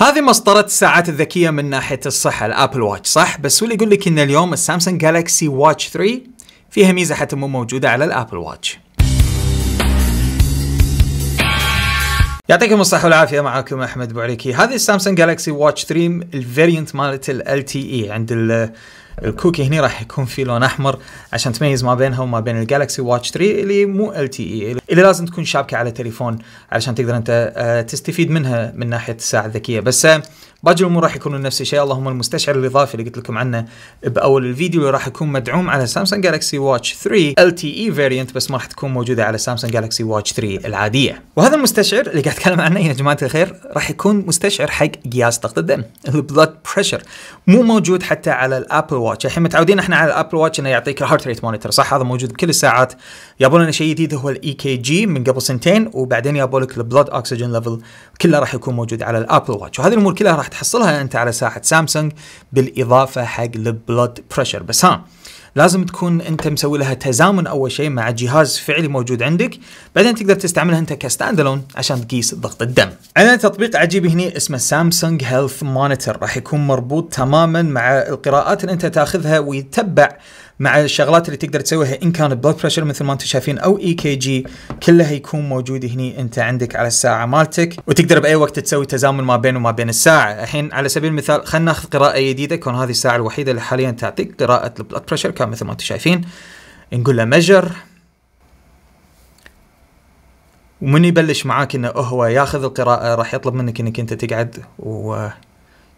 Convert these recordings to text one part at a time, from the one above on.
هذه مسطرة الساعات الذكية من ناحية الصحة الابل واتش صح بس هو اللي يقول لك ان اليوم السامسونج جالكسي واتش 3 فيها ميزة حتى مو موجودة على الابل واتش يعطيكم الصحة والعافية معاكم احمد بوعريكي، هذه السامسونج جالكسي واتش 3 الفيرينت مالت ال تي اي e عند ال الكوكي هنا راح يكون في لون احمر عشان تميز ما بينها وما بين الجالكسي واتش 3 اللي مو ال تي اي اللي لازم تكون شابكه على تليفون علشان تقدر انت آه، تستفيد منها من ناحيه الساعه الذكيه بس آه، باقي الامور راح يكونون نفس الشيء اللهم المستشعر الاضافي اللي قلت لكم عنه باول الفيديو اللي راح يكون مدعوم على سامسونج جالكسي واتش 3 ال تي اي فيرينت بس ما راح تكون موجوده على سامسونج جالكسي واتش 3 العاديه وهذا المستشعر اللي قاعد اتكلم عنه يا جماعه الخير راح يكون مستشعر حق قياس ضغط الدم البلاد بريشر مو موجود حتى على الابل واتش الحين متعودين احنا على الابل واتش انه يعطيك الهارت ريت مونيتور صح هذا موجود بكل الساعات يبون لنا شيء جديد هو الاي كي e جي من قبل سنتين وبعدين يبون لك البلود اوكسجين ليفل كله راح يكون موجود على الابل واتش وهذه الامور كلها راح تحصلها انت على ساعه سامسونج بالاضافه حق البلود بريشر بس ها لازم تكون انت مسوي لها تزامن اول شيء مع جهاز فعلي موجود عندك بعدين تقدر تستعملها انت كستاند الون عشان تقيس ضغط الدم عندنا تطبيق عجيب هنا اسمه سامسونج هيلث مونيتور راح يكون مربوط تماما مع القراءات اللي انت تاخذها ويتبع مع الشغلات اللي تقدر تسويها ان كان بلود بريشر مثل ما انتم شايفين او اي كي جي كلها يكون موجود هني انت عندك على الساعه مالتك وتقدر باي وقت تسوي تزامن ما بين وما بين الساعه الحين على سبيل المثال خلينا ناخذ قراءه جديده كون هذه الساعه الوحيده اللي حاليا تعطيك قراءه البلود بريشر كان مثل ما انتم شايفين نقول له ميجر ومن يبلش معاك انه هو ياخذ القراءه راح يطلب منك انك انت تقعد و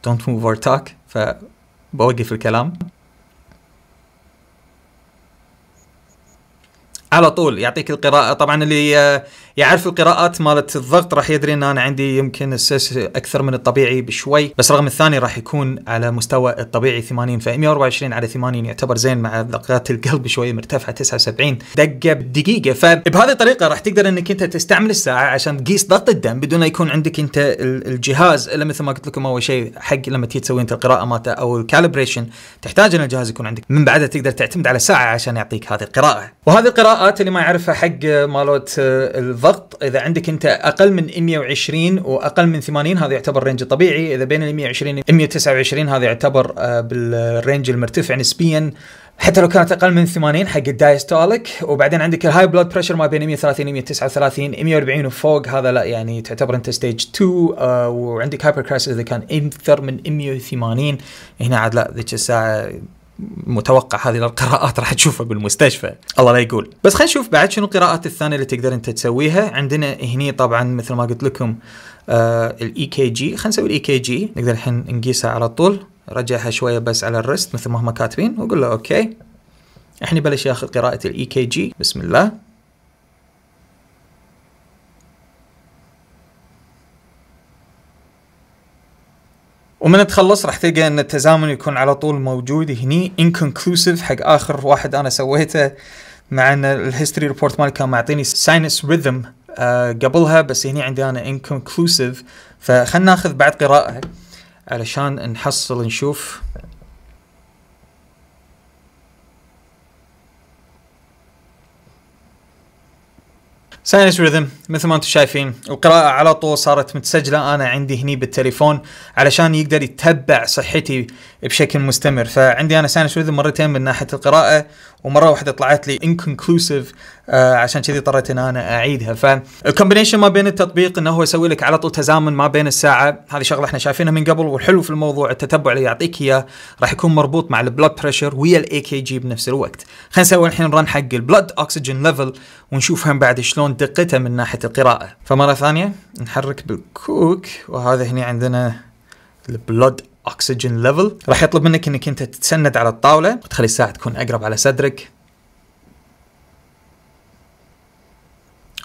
دونت موف اور تاك فبوقف الكلام على طول يعطيك القراءة طبعا اللي آه، يعرف القراءات مالت الضغط راح يدري ان انا عندي يمكن السيس اكثر من الطبيعي بشوي بس رغم الثاني راح يكون على مستوى الطبيعي 80 ف 124 على 80 يعتبر زين مع دقات القلب شوي مرتفعة 79 دقة بالدقيقة فبهذه الطريقة راح تقدر انك انت تستعمل الساعة عشان تقيس ضغط الدم بدون يكون عندك انت الجهاز الا مثل ما قلت لكم اول شيء حق لما تيجي تسوي انت القراءة مالته او الكالبريشن تحتاج ان الجهاز يكون عندك من بعدها تقدر تعتمد على الساعة عشان يعطيك هذه القراءة وهذه القراءة الاجراءات اللي ما يعرفها حق مالوت آه، الضغط اذا عندك انت اقل من 120 واقل من 80 هذا يعتبر رينج طبيعي اذا بين ال 120 129 هذا يعتبر آه، بالرينج المرتفع نسبيا حتى لو كانت اقل من 80 حق الدايستوليك وبعدين عندك الهاي بلود بريشر ما بين 130 139 140 وفوق هذا لا يعني تعتبر انت ستيج 2 آه وعندك هايبر كرايسس اذا كان اكثر من 180 هنا عاد لا ذيك الساعه متوقع هذه القراءات راح تشوفها بالمستشفى الله لا يقول بس خلينا نشوف بعد شنو القراءات الثانيه اللي تقدر انت تسويها عندنا هني طبعا مثل ما قلت لكم الاي كي جي خلينا نسوي الاي كي e جي نقدر الحين نقيسها على طول رجعها شويه بس على الرست مثل ما هم كاتبين واقول له اوكي احنا بلش ياخذ قراءه الاي كي e جي بسم الله ومن تخلص راح تلقى ان التزامن يكون على طول موجود هني انكونكلوسيف حق اخر واحد انا سويته مع ان الهيستوري ريبورت مالي كان معطيني ساينس آه، ريذم قبلها بس هني عندي انا انكونكلوسيف فخلنا ناخذ بعد قراءه علشان نحصل نشوف ساينس ريذم مثل ما انتم شايفين القراءة على طول صارت متسجلة انا عندي هني بالتليفون علشان يقدر يتبع صحتي بشكل مستمر فعندي انا ساينس ريذم مرتين من ناحية القراءة ومرة واحدة طلعت لي inconclusive آه عشان كذي اضطريت ان انا اعيدها فالكومبينيشن ما بين التطبيق انه هو يسوي لك على طول تزامن ما بين الساعه هذه شغله احنا شايفينها من قبل والحلو في الموضوع التتبع اللي يعطيك اياه راح يكون مربوط مع البلود بريشر ويا الاي كي جي بنفس الوقت خلينا نسوي الحين رن حق البلود اوكسجين ليفل ونشوف هم بعد شلون دقته من ناحيه القراءه فمره ثانيه نحرك بالكوك وهذا هنا عندنا البلود اوكسجين ليفل راح يطلب منك انك انت تتسند على الطاوله وتخلي الساعه تكون اقرب على صدرك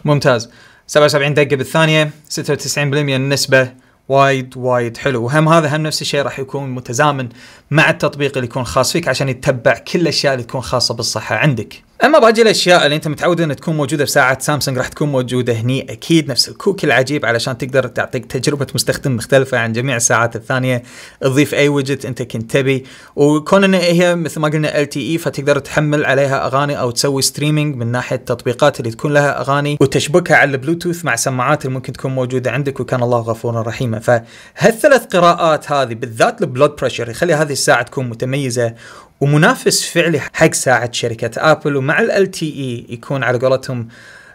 ممتاز 77 دقه بالثانيه 96% النسبه وايد وايد حلو وهم هذا هم نفس الشيء راح يكون متزامن مع التطبيق اللي يكون خاص فيك عشان يتبع كل الاشياء اللي تكون خاصه بالصحه عندك اما باقي الاشياء اللي انت متعود انها تكون موجوده بساعة سامسونج راح تكون موجوده هني اكيد نفس الكوكي العجيب علشان تقدر تعطيك تجربه مستخدم مختلفه عن جميع الساعات الثانيه تضيف اي ويجت انت كنت تبي وكون ان هي مثل ما قلنا ال تي اي فتقدر تحمل عليها اغاني او تسوي ستريمينج من ناحيه التطبيقات اللي تكون لها اغاني وتشبكها على البلوتوث مع سماعات اللي ممكن تكون موجوده عندك وكان الله غفورا رحيما فهالثلاث قراءات هذه بالذات البلود بريشر يخلي هذه الساعه تكون متميزه ومنافس فعلي حق ساعة شركة ابل ومع ال LTE يكون على قولتهم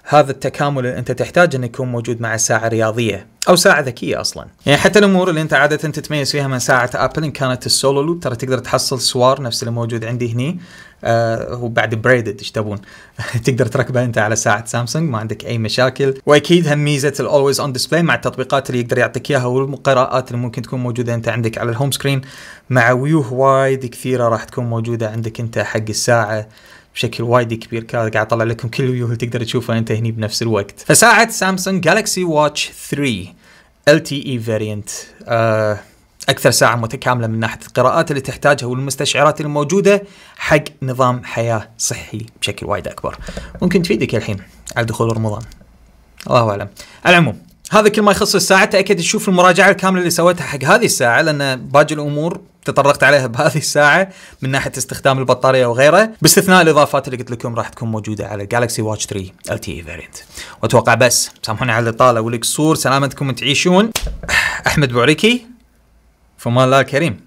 هذا التكامل اللي انت تحتاج أن يكون موجود مع ساعة رياضية او ساعه ذكيه اصلا يعني حتى الامور اللي انت عاده تتميز فيها من ساعه ابل ان كانت السولو لوب ترى تقدر تحصل سوار نفس اللي موجود عندي هني آه وبعد بريدد ايش تبون تقدر تركبه انت على ساعه سامسونج ما عندك اي مشاكل واكيد هم ميزه الاولويز اون ديسبلاي مع التطبيقات اللي يقدر يعطيك اياها والقراءات اللي ممكن تكون موجوده انت عندك على الهوم سكرين مع ويوه وايد كثيره راح تكون موجوده عندك انت حق الساعه بشكل وايد كبير قاعد اطلع لكم كل الوجوه اللي تقدر تشوفها انت هني بنفس الوقت فساعه سامسونج جالكسي واتش 3 LTE variant فيرينت آه، أكثر ساعة متكاملة من ناحية القراءات اللي تحتاجها والمستشعرات الموجودة حق نظام حياة صحي بشكل وايد أكبر ممكن تفيدك الحين على دخول رمضان الله أعلم على العموم هذا كل ما يخص الساعة تأكد تشوف المراجعة الكاملة اللي سويتها حق هذه الساعة لأن باقي الأمور تطرقت عليها بهذه الساعه من ناحيه استخدام البطاريه وغيره باستثناء الاضافات اللي قلت لكم راح تكون موجوده على جالكسي واتش 3 ال تي اي فارينت واتوقع بس سامحوني على الاطاله والقصور سلامتكم تعيشون احمد بوعريكي فما الله كريم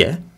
yeah